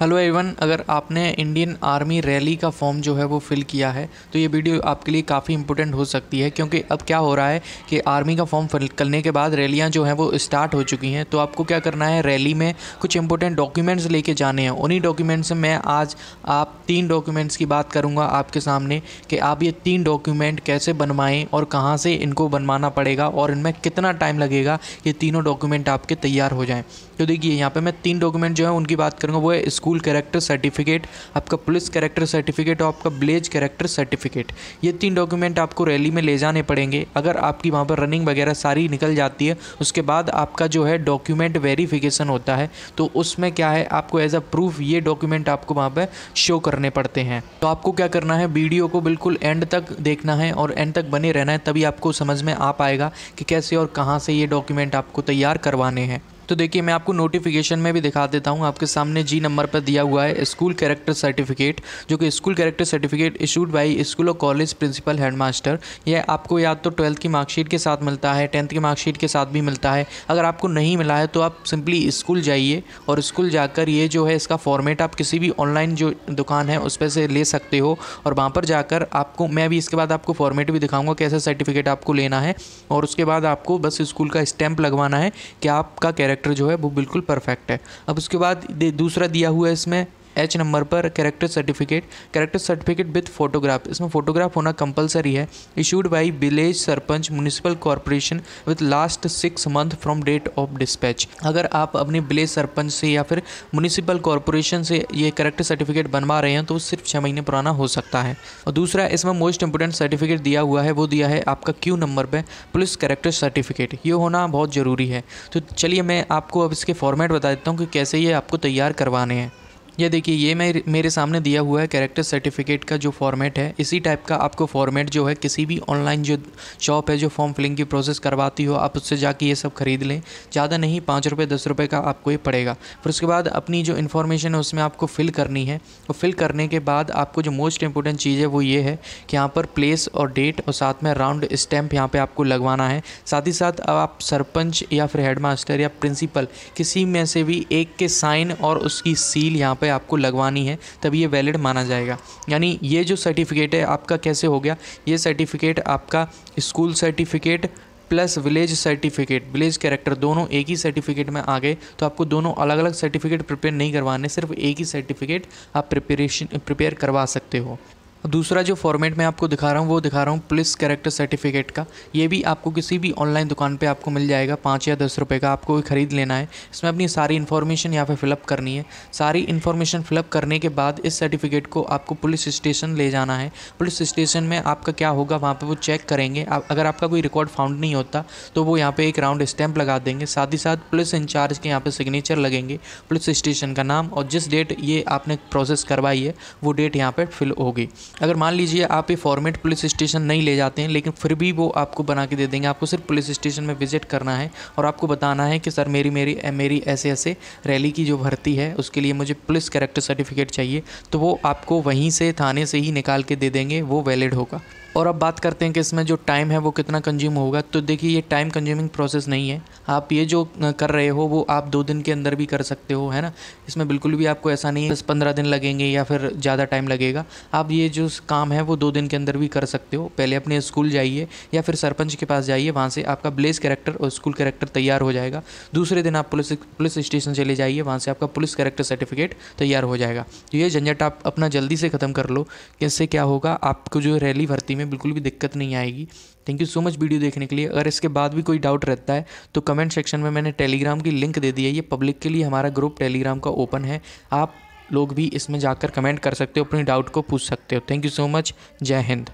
hello everyone अगर आपने Indian army rally का फॉर्म जो है वो फिल किया है तो ये वीडियो आपके लिए काफ़ी इंपॉर्टेंट हो सकती है क्योंकि अब क्या हो रहा है कि आर्मी का फॉर्म फिल करने के बाद रैलियाँ जो हैं वो स्टार्ट हो चुकी हैं तो आपको क्या करना है रैली में कुछ इंपॉर्टेंट डॉक्यूमेंट्स लेके जाने हैं उन्हीं डॉक्यूमेंट्स में आज आप तीन डॉक्यूमेंट्स की बात करूँगा आपके सामने कि आप ये तीन डॉक्यूमेंट कैसे बनवाएँ और कहाँ से इनको बनवाना पड़ेगा और इनमें कितना टाइम लगेगा ये तीनों डॉक्यूमेंट आपके तैयार हो जाएँ तो देखिए यहाँ पर मैं तीन डॉक्यूमेंट जो है उनकी बात करूँगा वो है स्कूल स्कूल कैरेक्टर सर्टिफिकेट आपका पुलिस कैरेक्टर सर्टिफिकेट और आपका ब्लेज कैरेक्टर सर्टिफिकेट ये तीन डॉक्यूमेंट आपको रैली में ले जाने पड़ेंगे अगर आपकी वहाँ पर रनिंग वगैरह सारी निकल जाती है उसके बाद आपका जो है डॉक्यूमेंट वेरीफिकेशन होता है तो उसमें क्या है आपको एज अ प्रूफ ये डॉक्यूमेंट आपको वहाँ पर शो करने पड़ते हैं तो आपको क्या करना है वीडियो को बिल्कुल एंड तक देखना है और एंड तक बने रहना है तभी आपको समझ में आ पाएगा कि कैसे और कहाँ से ये डॉक्यूमेंट आपको तैयार करवाने हैं तो देखिए मैं आपको नोटिफिकेशन में भी दिखा देता हूँ आपके सामने जी नंबर पर दिया हुआ है स्कूल कैरेक्टर सर्टिफिकेट जो कि school character certificate issued by school और कॉलेज प्रिंसिपल हेडमास्टर यह आपको या तो ट्वेल्थ की मार्कशीट के साथ मिलता है टेंथ की मार्कशीट के साथ भी मिलता है अगर आपको नहीं मिला है तो आप सिंपली स्कूल जाइए और स्कूल जाकर ये जो है इसका फॉर्मेट आप किसी भी ऑनलाइन जो दुकान है उस पर से ले सकते हो और वहाँ पर जाकर आपको मैं भी इसके बाद आपको फॉर्मेट भी दिखाऊंगा कैसा सर्टिफिकेट आपको लेना है और उसके बाद आपको बस स्कूल का स्टैंप लगवाना है कि आपका कैरेक्टर वेक्टर जो है वो बिल्कुल परफेक्ट है अब उसके बाद दूसरा दिया हुआ है इसमें एच नंबर पर character certificate character certificate with photograph इसमें फोटोग्राफ होना कंपलसरी है issued by village sarpanch municipal corporation with last six month from date of dispatch अगर आप अपने विलेज सरपंच से या फिर म्यूनिसिपल कॉरपोरेशन से ये करेक्टर सर्टिफिकेट बनवा रहे हैं तो सिर्फ छः महीने पुराना हो सकता है और दूसरा इसमें मोस्ट इंपोर्टेंट सर्टिफिकेट दिया हुआ है वो दिया है आपका क्यू नंबर पर पुलिस करेक्टर सर्टिफिकेट ये होना बहुत ज़रूरी है तो चलिए मैं आपको अब इसके फॉर्मेट बता देता हूँ कि कैसे ये आपको तैयार करवाने हैं ये देखिए ये मैं मेरे सामने दिया हुआ है कैरेक्टर सर्टिफिकेट का जो फॉर्मेट है इसी टाइप का आपको फॉर्मेट जो है किसी भी ऑनलाइन जो शॉप है जो फॉर्म फिलिंग की प्रोसेस करवाती हो आप उससे जाके ये सब खरीद लें ज़्यादा नहीं पाँच रुपये दस रुपये का आपको ये पड़ेगा फिर उसके बाद अपनी जो इन्फॉर्मेशन है उसमें आपको फिल करनी है और फिल करने के बाद आपको जो मोस्ट इंपॉर्टेंट चीज़ है वो ये है कि यहाँ पर प्लेस और डेट और साथ में राउंड स्टैम्प यहाँ पर आपको लगवाना है साथ ही साथ अब आप सरपंच या फिर हेडमास्टर या प्रिंसिपल किसी में से भी एक के साइन और उसकी सील यहाँ पर पे आपको लगवानी है तब ये वैलिड माना जाएगा यानी ये जो सर्टिफिकेट है आपका कैसे हो गया ये सर्टिफिकेट आपका school certificate plus village certificate village character दोनों एक ही सर्टिफिकेट में आ गए तो आपको दोनों अलग अलग सर्टिफिकेट प्रिपेयर नहीं करवाने सिर्फ एक ही सर्टिफिकेट आप प्रिपरेशन प्रिपेयर करवा सकते हो दूसरा जो फॉर्मेट मैं आपको दिखा रहा हूँ वो दिखा रहा हूँ पुलिस कैरेक्टर सर्टिफिकेट का ये भी आपको किसी भी ऑनलाइन दुकान पे आपको मिल जाएगा पाँच या दस रुपये का आपको ख़रीद लेना है इसमें अपनी सारी इन्फॉर्मेशन यहाँ पे फिलअप करनी है सारी इन्फॉर्मेशन फिलअप करने के बाद इस सर्टिफिकेट को आपको पुलिस स्टेशन ले जाना है पुलिस स्टेशन में आपका क्या होगा वहाँ पर वो चेक करेंगे आप, अगर आपका कोई रिकॉर्ड फाउंड नहीं होता तो वो यहाँ पर एक राउंड स्टैम्प लगा देंगे साथ ही साथ पुलिस इंचार्ज के यहाँ पर सिग्नेचर लगेंगे पुलिस स्टेशन का नाम और जिस डेट ये आपने प्रोसेस करवाई है वो डेट यहाँ पर फिल होगी अगर मान लीजिए आप ये फॉर्मेट पुलिस स्टेशन नहीं ले जाते हैं लेकिन फिर भी वो आपको बना के दे देंगे आपको सिर्फ पुलिस स्टेशन में विजिट करना है और आपको बताना है कि सर मेरी मेरी मेरी ऐसे ऐसे रैली की जो भर्ती है उसके लिए मुझे पुलिस कैरेक्टर सर्टिफिकेट चाहिए तो वो आपको वहीं से थाने से ही निकाल के दे देंगे वो वैलिड होगा और अब बात करते हैं कि इसमें जो टाइम है वो कितना कंज्यूम होगा तो देखिए ये टाइम कंज्यूमिंग प्रोसेस नहीं है आप ये जो कर रहे हो वो आप दो दिन के अंदर भी कर सकते हो है ना इसमें बिल्कुल भी आपको ऐसा नहीं है दस पंद्रह दिन लगेंगे या फिर ज़्यादा टाइम लगेगा आप ये जो काम है वो दो दिन के अंदर भी कर सकते हो पहले अपने स्कूल जाइए या फिर सरपंच के पास जाइए वहाँ से आपका ब्लेस कैरेक्टर और स्कूल कैरेक्टर तैयार हो जाएगा दूसरे दिन आप पुलिस पुलिस स्टेशन चले जाइए वहाँ से आपका पुलिस कैरेक्टर सर्टिफिकेट तैयार हो जाएगा तो ये झंझट आप अपना जल्दी से ख़त्म कर लो इससे क्या होगा आपको जो रैली भर्ती में बिल्कुल भी दिक्कत नहीं आएगी thank you so much video देखने के लिए अगर इसके बाद भी कोई डाउट रहता है तो कमेंट सेक्शन में मैंने टेलीग्राम की लिंक दे दी है ये पब्लिक के लिए हमारा ग्रुप टेलीग्राम का ओपन है आप लोग भी इसमें जाकर कमेंट कर सकते हो अपने डाउट को पूछ सकते हो थैंक यू सो मच जय हिंद